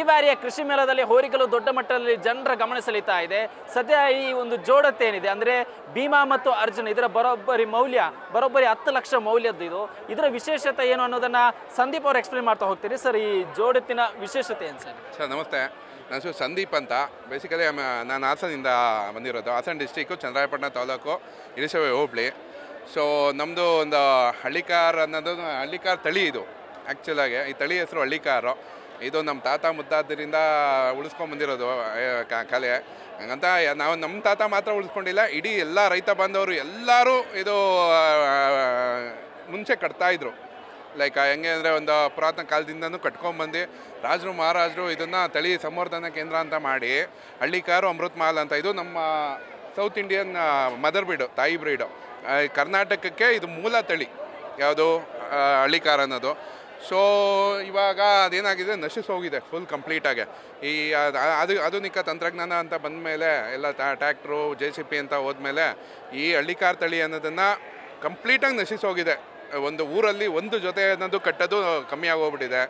ಈ ಬಾರಿಯ ಕೃಷಿ ಮೇಳದಲ್ಲಿ ಹೋರಿಕಲು ದೊಡ್ಡ ಮಟ್ಟದಲ್ಲಿ ಜನರ ಗಮನ ಸೆಳೀತಾ ಇದೆ ಸದ್ಯ ಈ ಒಂದು ಜೋಡತೆ ಏನಿದೆ ಅಂದರೆ ಭೀಮಾ ಮತ್ತು ಅರ್ಜುನ್ ಇದರ ಬರೋಬ್ಬರಿ ಮೌಲ್ಯ ಬರೋಬ್ಬರಿ ಹತ್ತು ಲಕ್ಷ ಮೌಲ್ಯದ್ದು ಇದು ಇದರ ವಿಶೇಷತೆ ಏನು ಅನ್ನೋದನ್ನು ಸಂದೀಪ್ ಅವರು ಎಕ್ಸ್ಪ್ಲೈನ್ ಮಾಡ್ತಾ ಹೋಗ್ತೀರಿ ಸರ್ ಈ ಜೋಡತ್ತಿನ ವಿಶೇಷತೆ ಏನು ಸರ್ ಸರ್ ನಮಸ್ತೆ ನನ್ನ ಸಂದೀಪ್ ಅಂತ ಬೇಸಿಕಲಿ ನಾನು ಹಾಸನಿಂದ ಬಂದಿರೋದು ಹಾಸನ ಡಿಸ್ಟಿಕ್ಕು ಚಂದ್ರಾಯಪಟ್ಟಣ ತಾಲೂಕು ಇಳಿಸವೆ ಹೋಬಳಿ ಸೊ ನಮ್ಮದು ಒಂದು ಹಳ್ಳಿಕಾರ್ ಅನ್ನೋದು ಹಳ್ಳಿಕಾರ್ ತಳಿ ಇದು ಆ್ಯಕ್ಚುಲಾಗಿ ಈ ತಳಿ ಹೆಸರು ಹಳ್ಳಿಕಾರು ಇದು ನಮ್ಮ ತಾತ ಉಳಿಸ್ಕೊಂಡ್ ಬಂದಿರೋದು ಕಲೆ ಹಂಗಂತ ನಾವು ನಮ್ಮ ತಾತ ಮಾತ್ರ ಉಳಿಸ್ಕೊಂಡಿಲ್ಲ ಇಡೀ ಎಲ್ಲ ರೈತ ಬಾಂಧವರು ಎಲ್ಲರೂ ಇದು ಮುಂಚೆ ಕಟ್ತಾಯಿದ್ರು ಲೈಕ್ ಹೆಂಗೆ ಅಂದರೆ ಒಂದು ಪುರಾತನ ಕಾಲದಿಂದನೂ ಕಟ್ಕೊಂಡ್ಬಂದು ರಾಜರು ಮಹಾರಾಜರು ಇದನ್ನು ತಳಿ ಸಂವರ್ಧನಾ ಕೇಂದ್ರ ಅಂತ ಮಾಡಿ ಹಳ್ಳಿಕಾರು ಅಮೃತ್ ಮಹಲ್ ಅಂತ ಇದು ನಮ್ಮ ಸೌತ್ ಇಂಡಿಯನ್ ಮದರ್ ಬ್ರೀಡು ತಾಯಿ ಬ್ರೀಡು ಕರ್ನಾಟಕಕ್ಕೆ ಇದು ಮೂಲ ತಳಿ ಯಾವುದು ಹಳ್ಳಿಕಾರ ಅನ್ನೋದು ಸೊ ಇವಾಗ ಅದೇನಾಗಿದೆ ನಶಿಸ್ ಹೋಗಿದೆ ಫುಲ್ ಕಂಪ್ಲೀಟಾಗಿ ಈ ಅದು ಆಧುನಿಕ ತಂತ್ರಜ್ಞಾನ ಅಂತ ಬಂದ ಮೇಲೆ ಎಲ್ಲ ಟ್ಯಾಕ್ಟ್ರು ಜೆ ಸಿ ಪಿ ಅಂತ ಹೋದ್ಮೇಲೆ ಈ ಹಳ್ಳಿಕಾರ್ ತಳಿ ಅನ್ನೋದನ್ನು ಕಂಪ್ಲೀಟಾಗಿ ನಶಿಸ್ ಹೋಗಿದೆ ಒಂದು ಊರಲ್ಲಿ ಒಂದು ಜೊತೆ ಅನ್ನೋದು ಕಟ್ಟೋದು ಕಮ್ಮಿ ಆಗೋಗ್ಬಿಟ್ಟಿದೆ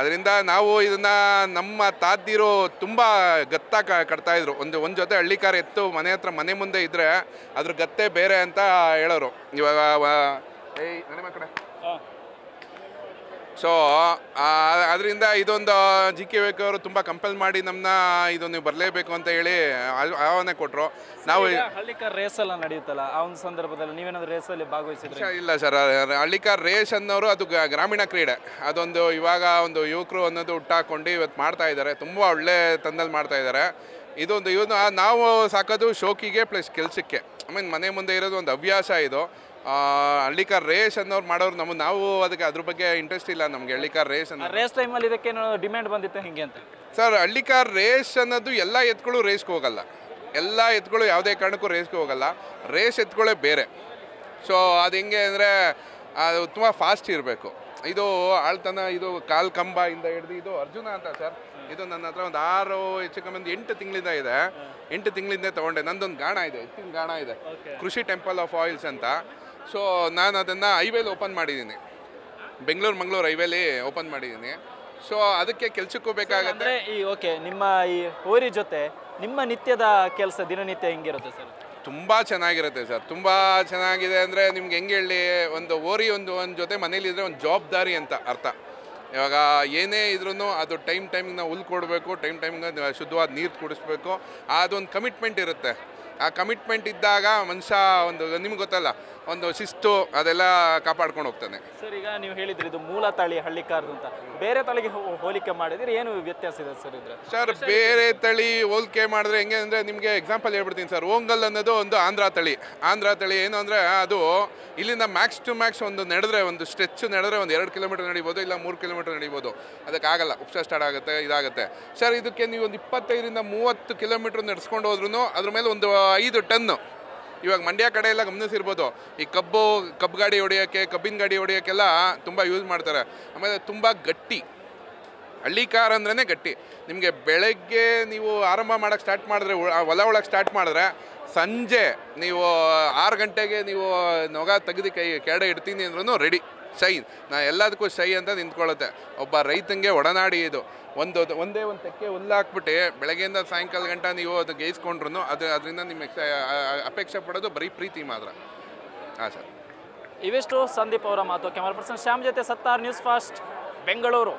ಅದರಿಂದ ನಾವು ಇದನ್ನು ನಮ್ಮ ತಾದ್ದಿರು ತುಂಬ ಗತ್ತ ಕಟ್ತಾಯಿದ್ರು ಒಂದು ಒಂದು ಜೊತೆ ಹಳ್ಳಿಕಾರ ಎತ್ತು ಮನೆ ಹತ್ರ ಮನೆ ಮುಂದೆ ಇದ್ದರೆ ಅದ್ರ ಗತ್ತೆ ಬೇರೆ ಅಂತ ಹೇಳೋರು ಇವಾಗ ಏಯ್ ಮನೆ ಕಡೆ ಸೊ ಅದರಿಂದ ಇದೊಂದು ಜಿ ಕೆ ವೇಕ್ ಅವರು ತುಂಬ ಕಂಪಲ್ ಮಾಡಿ ನಮ್ಮನ್ನ ಇದು ನೀವು ಬರಲೇಬೇಕು ಅಂತ ಹೇಳಿ ಆಹ್ವಾನ ಕೊಟ್ಟರು ನಾವು ಹಳ್ಳಿಕಾರ್ ಎಲ್ಲ ನಡೆಯುತ್ತಲ್ಲ ಆ ಒಂದು ಸಂದರ್ಭದಲ್ಲಿ ನೀವೇನಾದರೂ ರೇಸಲ್ಲಿ ಭಾಗವಹಿಸಿದ್ರೆ ಇಲ್ಲ ಸರ್ ಹಳ್ಳಿಕಾರ್ ರೇಸ್ ಅನ್ನೋರು ಅದು ಗ್ರಾಮೀಣ ಕ್ರೀಡೆ ಅದೊಂದು ಇವಾಗ ಒಂದು ಯುವಕರು ಅನ್ನೋದು ಹುಟ್ಟಾಕೊಂಡು ಇವತ್ತು ಮಾಡ್ತಾ ಇದ್ದಾರೆ ತುಂಬ ಒಳ್ಳೆ ತಂದಲ್ಲಿ ಮಾಡ್ತಾ ಇದ್ದಾರೆ ಇದೊಂದು ಇವನು ನಾವು ಸಾಕೋದು ಶೋಕಿಗೆ ಪ್ಲಸ್ ಕೆಲಸಕ್ಕೆ ಐ ಮೀನ್ ಮನೆ ಮುಂದೆ ಇರೋದು ಒಂದು ಹವ್ಯಾಸ ಇದು ಹಳ್ಳಿಕಾರ್ ರೇಸ್ ಅನ್ನೋರು ಮಾಡೋರು ನಮ್ಗೆ ನಾವು ಅದಕ್ಕೆ ಅದ್ರ ಬಗ್ಗೆ ಇಂಟ್ರೆಸ್ಟ್ ಇಲ್ಲ ನಮ್ಗೆ ಹಳ್ಳಿಕಾರ್ ರೇಸ್ ಅನ್ನೋ ರೇಸ್ ಟೈಮಲ್ಲಿ ಇದಕ್ಕೆ ಡಿಮ್ಯಾಂಡ್ ಬಂದಿತ್ತು ಹಿಂಗೆ ಅಂತ ಸರ್ ಹಳ್ಳಿಕಾರ್ ರೇಸ್ ಅನ್ನೋದು ಎಲ್ಲ ಎತ್ಗಳು ರೇಸ್ಗೆ ಹೋಗಲ್ಲ ಎಲ್ಲ ಎತ್ಗಳು ಯಾವುದೇ ಕಾರಣಕ್ಕೂ ರೇಸ್ಗೆ ಹೋಗಲ್ಲ ರೇಸ್ ಎತ್ಗಳೇ ಬೇರೆ ಸೊ ಅದು ಹೆಂಗೆ ಅಂದರೆ ಅದು ತುಂಬ ಫಾಸ್ಟ್ ಇರಬೇಕು ಇದು ಆಳ್ತನ ಇದು ಕಾಲ್ ಇಂದ ಹಿಡಿದು ಇದು ಅರ್ಜುನ ಅಂತ ಸರ್ ಇದು ನನ್ನ ಹತ್ರ ಒಂದು ಆರು ಹೆಚ್ಚು ಕಮ್ಮಿ ಒಂದು ಎಂಟು ತಿಂಗಳಿಂದ ಇದೆ ಎಂಟು ತಿಂಗಳಿಂದ ತಗೊಂಡೆ ನಂದೊಂದು ಗಾಣ ಇದೆ ಎತ್ತಿನ ಗಾಣ ಇದೆ ಕೃಷಿ ಟೆಂಪಲ್ ಆಫ್ ಆಯಿಲ್ಸ್ ಅಂತ ಸೊ ನಾನು ಅದನ್ನು ಹೈವೇಲಿ ಓಪನ್ ಮಾಡಿದ್ದೀನಿ ಬೆಂಗಳೂರು ಮಂಗಳೂರು ಹೈವೇಲಿ ಓಪನ್ ಮಾಡಿದ್ದೀನಿ ಸೊ ಅದಕ್ಕೆ ಕೆಲಸಕ್ಕೂ ಬೇಕಾಗುತ್ತೆ ಈ ಓಕೆ ನಿಮ್ಮ ಈ ಹೋರಿ ಜೊತೆ ನಿಮ್ಮ ನಿತ್ಯದ ಕೆಲಸ ದಿನನಿತ್ಯ ಹೆಂಗಿರುತ್ತೆ ಸರ್ ತುಂಬ ಚೆನ್ನಾಗಿರುತ್ತೆ ಸರ್ ತುಂಬ ಚೆನ್ನಾಗಿದೆ ಅಂದರೆ ನಿಮ್ಗೆ ಹೆಂಗೆ ಹೇಳಿ ಒಂದು ಓರಿ ಒಂದು ಒಂದು ಜೊತೆ ಮನೇಲಿದ್ದರೆ ಒಂದು ಜವಾಬ್ದಾರಿ ಅಂತ ಅರ್ಥ ಇವಾಗ ಏನೇ ಇದ್ರೂ ಅದು ಟೈಮ್ ಟೈಮಿಗೆ ನಾವು ಹುಲ್ ಕೊಡಬೇಕು ಟೈಮ್ ಟೈಮಿಗೆ ಶುದ್ಧವಾದ ನೀರು ಕುಡಿಸ್ಬೇಕು ಅದೊಂದು ಕಮಿಟ್ಮೆಂಟ್ ಇರುತ್ತೆ ಆ ಕಮಿಟ್ಮೆಂಟ್ ಇದ್ದಾಗ ಮನುಷ್ಯ ಒಂದು ನಿಮ್ಗೆ ಗೊತ್ತಲ್ಲ ಒಂದು ಶಿಸ್ತು ಅದೆಲ್ಲ ಕಾಪಾಡ್ಕೊಂಡು ಹೋಗ್ತಾನೆ ಸರ್ ಈಗ ನೀವು ಹೇಳಿದ್ರಿ ಇದು ಮೂಲ ತಳಿ ಹಳ್ಳಿಕಾರ್ದು ಅಂತ ಬೇರೆ ತಳಿಗೆ ಹೋಲಿಕೆ ಮಾಡಿದ್ರೆ ಏನು ವ್ಯತ್ಯಾಸ ಇದೆ ಸರ್ ಇದ್ರೆ ಸರ್ ಬೇರೆ ತಳಿ ಹೋಲಿಕೆ ಮಾಡಿದ್ರೆ ಹೆಂಗೆ ಅಂದರೆ ನಿಮಗೆ ಎಕ್ಸಾಂಪಲ್ ಹೇಳ್ಬಿಡ್ತೀನಿ ಸರ್ ಓಂಗಲ್ ಅನ್ನೋದು ಒಂದು ಆಂಧ್ರ ತಳಿ ಆಂಧ್ರ ತಳಿ ಏನು ಅಂದರೆ ಅದು ಇಲ್ಲಿಂದ ಮ್ಯಾಕ್ಸ್ ಟು ಮ್ಯಾಕ್ಸ್ ಒಂದು ನಡೆದ್ರೆ ಒಂದು ಸ್ಟ್ರೆಚ್ ನಡೆದ್ರೆ ಒಂದು ಎರಡು ಕಿಲೋಮೀಟರ್ ನಡಿಬೋದು ಇಲ್ಲ ಮೂರು ಕಿಲೋಮೀಟರ್ ನಡಿಬೋದು ಅದಕ್ಕಾಗಲ್ಲ ಉಪ್ಸ ಸ್ಟಾರ್ಟ್ ಆಗುತ್ತೆ ಇದಾಗುತ್ತೆ ಸರ್ ಇದಕ್ಕೆ ನೀವು ಒಂದು ಇಪ್ಪತ್ತೈದರಿಂದ ಮೂವತ್ತು ಕಿಲೋಮೀಟ್ರ್ ನಡೆಸ್ಕೊಂಡು ಹೋದ್ರೂ ಅದ್ರ ಮೇಲೆ ಒಂದು ಐದು ಟನ್ನು ಇವಾಗ ಮಂಡ್ಯ ಕಡೆ ಎಲ್ಲ ಗಮನಿಸಿರ್ಬೋದು ಈ ಕಬ್ಬು ಕಬ್ಬು ಗಾಡಿ ಹೊಡೆಯೋಕ್ಕೆ ಕಬ್ಬಿನ ಗಾಡಿ ಹೊಡೆಯೋಕ್ಕೆಲ್ಲ ತುಂಬ ಯೂಸ್ ಮಾಡ್ತಾರೆ ಆಮೇಲೆ ತುಂಬ ಗಟ್ಟಿ ಹಳ್ಳಿ ಕಾರ್ ಅಂದ್ರೆ ಗಟ್ಟಿ ನಿಮಗೆ ಬೆಳಗ್ಗೆ ನೀವು ಆರಂಭ ಮಾಡೋಕ್ಕೆ ಸ್ಟಾರ್ಟ್ ಮಾಡಿದ್ರೆ ಹೊಲ ಒಳಗೆ ಸ್ಟಾರ್ಟ್ ಮಾಡಿದ್ರೆ ಸಂಜೆ ನೀವು ಆರು ಗಂಟೆಗೆ ನೀವು ನೊಗ ತೆಗೆದು ಕೈ ಕೆಡೆ ಇಡ್ತೀನಿ ಅಂದ್ರೂ ರೆಡಿ ಸೈ ನಾ ಎಲ್ಲದಕ್ಕೂ ಸೈ ಅಂತ ನಿಂತ್ಕೊಳ್ಳುತ್ತೆ ಒಬ್ಬ ರೈತನಿಗೆ ಒಡನಾಡಿ ಇದು ಒಂದು ಒಂದೇ ಒಂದು ತೆಕ್ಕೆ ಹುಲ್ಲಾಕ್ಬಿಟ್ಟು ಬೆಳಗ್ಗೆಯಿಂದ ಸಾಯಂಕಾಲ ಗಂಟ ನೀವು ಅದು ಗೇಯಿಸ್ಕೊಂಡ್ರು ಅದು ಅದರಿಂದ ನಿಮ್ಮ ಅಪೇಕ್ಷೆ ಪಡೋದು ಬರೀ ಪ್ರೀತಿ ಮಾತ್ರ ಹಾಂ ಸರ್ ಇವಿಷ್ಟು ಸಂದೀಪ್ ಅವರ ಮಾತು ಕ್ಯಾಮರಾ ಪರ್ಸನ್ ಶ್ಯಾಮ್ ಜೊತೆ ಸತ್ತಾರ್ ನ್ಯೂಸ್ ಫಾಸ್ಟ್ ಬೆಂಗಳೂರು